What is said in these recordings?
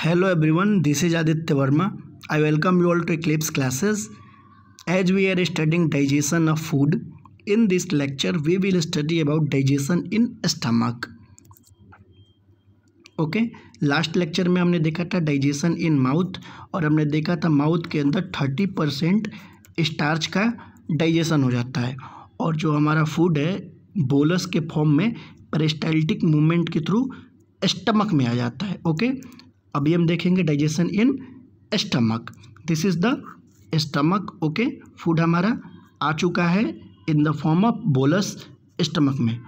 Hello everyone this is Aditya Verma I welcome you all to clips classes as we are studying digestion of food in this lecture we will study about digestion in stomach okay last lecture में हमने देखा था digestion in mouth और हमने देखा था mouth के अंदर थर्टी परसेंट स्टार्च का डाइजेशन हो जाता है और जो हमारा फूड है बोलस के फॉर्म में परिस्टाइल्टिक मूवमेंट के थ्रू स्टमक में आ जाता है ओके okay? अभी हम देखेंगे digestion in stomach this is the stomach okay food हमारा आ चुका है in the form of bolus stomach में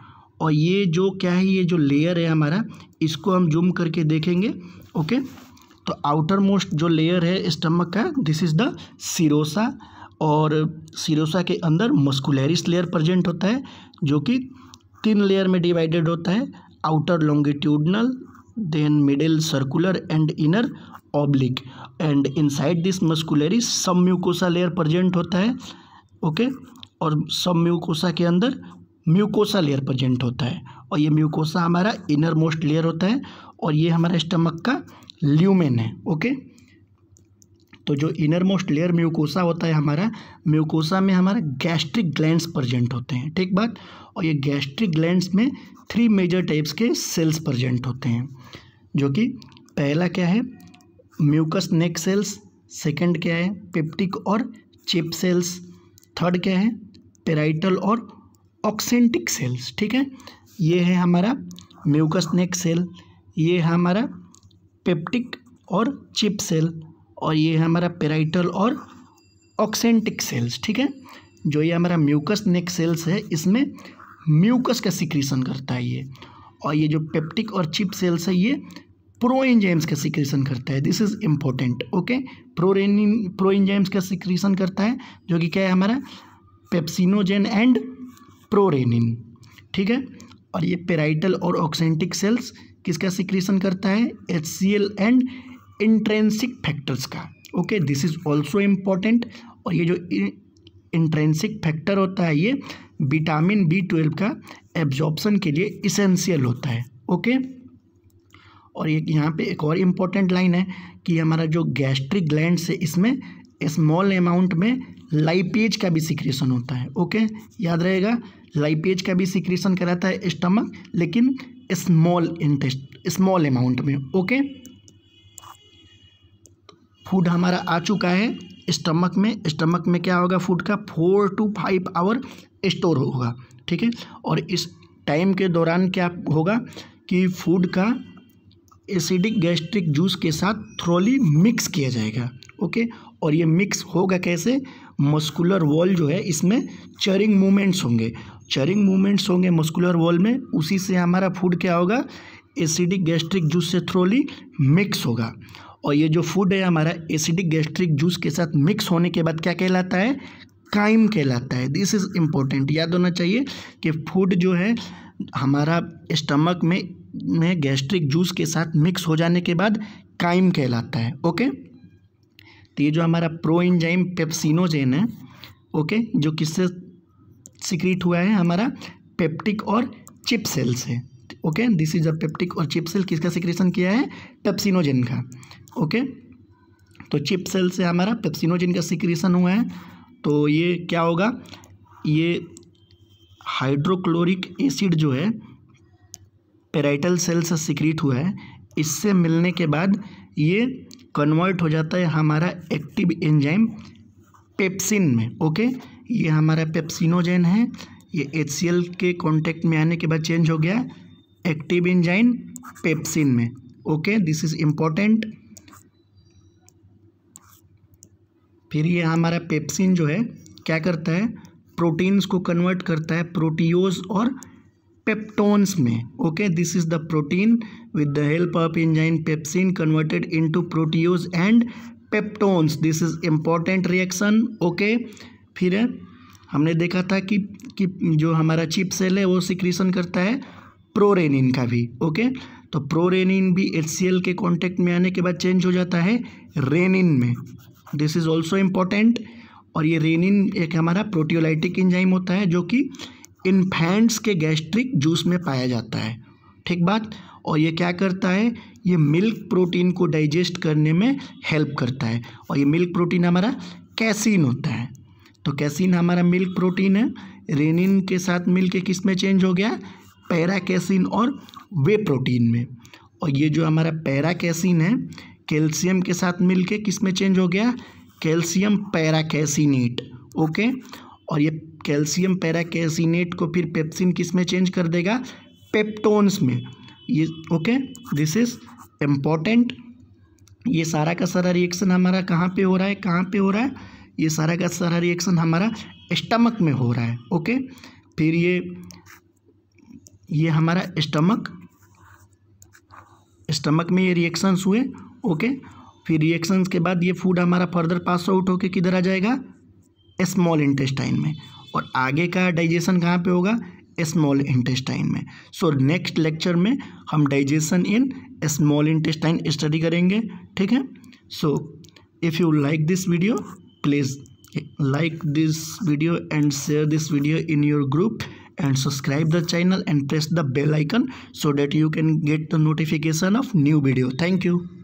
और ये जो क्या है ये जो लेयर है हमारा इसको हम जूम करके देखेंगे ओके तो आउटर मोस्ट जो लेयर है स्टमक का दिस इज़ द सिरोसा और सिरोसा के अंदर मस्कुलरिस लेयर प्रजेंट होता है जो कि तीन लेयर में डिवाइडेड होता है outer longitudinal then then circular and inner oblique and inside this muscularis submucosa layer present होता है ओके okay? और सब म्यूकोसा के अंदर म्यूकोसा लेयर प्रजेंट होता है और ये म्यूकोसा हमारा इनर मोस्ट लेयर होता है और ये हमारा स्टमक का ल्यूमेन है ओके okay? तो जो इनर मोस्ट लेयर म्यूकोसा होता है हमारा म्यूकोसा में हमारा गैस्ट्रिक ग्लैंड्स प्रजेंट होते हैं ठीक बात और ये गैस्ट्रिक ग्लैंड्स में थ्री मेजर टाइप्स के सेल्स प्रजेंट होते हैं जो कि पहला क्या है म्यूकस नेक सेल्स सेकेंड क्या है पिप्टिक और चिप सेल्स थर्ड क्या है पेराइटल और ऑक्सेंटिक सेल्स ठीक है ये है हमारा म्यूकस नेक सेल ये है हमारा पेप्टिक और चिप सेल और ये है हमारा पेराइटल और ऑक्सेंटिक सेल्स ठीक है जो ये हमारा म्यूकस नेक सेल्स है इसमें म्यूकस का सिक्रीसन करता है ये और ये जो पेप्टिक और चिप सेल्स है ये प्रो एंजाइम्स का सिक्रीसन करता है this is important okay prorennin pro enzymes का सिक्रीसन करता है जो कि क्या है हमारा पेप्सिनोजेन एंड प्रोरेनिन ठीक है और ये पेराइटल और ऑक्सेंटिक सेल्स किसका सिक्रीसन करता है एच एंड इंट्रेंसिक फैक्टर्स का okay this is also important और ये जो इंट्रेंसिक फैक्टर होता है ये विटामिन बी ट्वेल्व का एब्जॉर्बसन के लिए इसेंशियल होता है ओके और ये यहाँ पे एक और इम्पॉर्टेंट लाइन है कि हमारा जो गैस्ट्रिक ग्लैंड है इसमें स्मॉल अमाउंट में लाइपेज का भी सिक्रेशन होता है ओके याद रहेगा लाइपेज का भी सिक्रेशन कराता है स्टमक लेकिन स्मॉल इंटेस्ट स्मॉल अमाउंट में ओके फूड हमारा आ चुका है स्टमक में स्टमक में क्या होगा फूड का four two five hour store होगा ठीक है और इस टाइम के दौरान क्या होगा कि फूड का एसिडिक गैस्ट्रिक जूस के साथ थ्रोली मिक्स किया जाएगा ओके और ये मिक्स होगा कैसे मस्कुलर वॉल जो है इसमें चरिंग मूवमेंट्स होंगे चरिंग मूवमेंट्स होंगे मस्कुलर वॉल में उसी से हमारा फूड क्या होगा एसिडिक गैस्ट्रिक जूस से थ्रोली मिक्स होगा और ये जो फूड है हमारा एसिडिक गैस्ट्रिक जूस के साथ मिक्स होने के बाद क्या कहलाता है काइम कहलाता है दिस इज़ इम्पोर्टेंट याद होना चाहिए कि फूड जो है हमारा स्टमक में में गैस्ट्रिक जूस के साथ मिक्स हो जाने के बाद काइम कहलाता है ओके तो ये जो हमारा प्रो इंजाइम पेप्सिनोजेन है ओके जो किससे सिक्रीट हुआ है हमारा पेप्टिक और चिप सेल से okay this is a peptic और चिप सेल किसका सिक्रेशन किया है पेप्सिनोजेन का ओके तो चिप सेल से हमारा पेप्सिनोजेन का सिक्रेशन हुआ है तो ये क्या होगा ये हाइड्रोक्लोरिक एसिड जो है पेराइटल सेल से सिक्रीट हुआ है इससे मिलने के बाद ये कन्वर्ट हो जाता है हमारा एक्टिव एंजाइम पेप्सिन में ओके ये हमारा पेप्सिनोजेन है ये एच के कांटेक्ट में आने के बाद चेंज हो गया एक्टिव इंजाइन पेप्सिन में ओके दिस इज इम्पोर्टेंट फिर ये हमारा पेप्सिन जो है क्या करता है प्रोटीन्स को कन्वर्ट करता है प्रोटीओज और पेप्टोन्स में okay this is the protein with the help of enzyme pepsin converted into proteoses and peptones this is important reaction okay फिर हमने देखा था कि कि जो हमारा चिप सेल है वो सिक्रीशन करता है प्रोरेनिन का भी ओके तो प्रोरेनिन भी एच के कॉन्टेक्ट में आने के बाद चेंज हो जाता है रेनिन में दिस इज़ ऑल्सो इम्पॉर्टेंट और ये रेनिन एक हमारा प्रोटियोलाइटिक इंजाइम होता है जो कि इन्फेंट्स के गैस्ट्रिक जूस में पाया जाता है ठीक बात और ये क्या करता है ये मिल्क प्रोटीन को डाइजेस्ट करने में हेल्प करता है और ये मिल्क प्रोटीन हमारा कैसिन होता है तो कैसिन हमारा मिल्क प्रोटीन है रेनिन के साथ मिल के किस में चेंज हो गया पैराकैसिन और वे प्रोटीन में और ये जो हमारा पैराकैसिन है कैल्शियम के साथ मिलके किस में चेंज हो गया कैल्शियम पैराकैसिनेट ओके और ये कैल्शियम पैराकैसिनेट को फिर पेप्सिन किस में चेंज कर देगा पेप्टोन्स में ये ओके दिस इज़ इम्पॉर्टेंट ये सारा का सारा रिएक्शन हमारा कहाँ पे हो रहा है कहाँ पे हो रहा है ये सारा का सारा रिएक्शन हमारा स्टमक में हो रहा है ओके फिर ये ये हमारा स्टमक स्टमक में ये रिएक्शंस हुए ओके फिर रिएक्शंस के बाद ये फूड हमारा फर्दर पास आउट होकर किधर आ जाएगा स्मॉल इंटेस्टाइन में और आगे का डाइजेशन कहाँ पे होगा स्मॉल इंटेस्टाइन में सो नेक्स्ट लेक्चर में हम digestion in small intestine study करेंगे ठीक है so if you like this video please like this video and share this video in your group and subscribe the channel and press the bell icon so that you can get the notification of new video thank you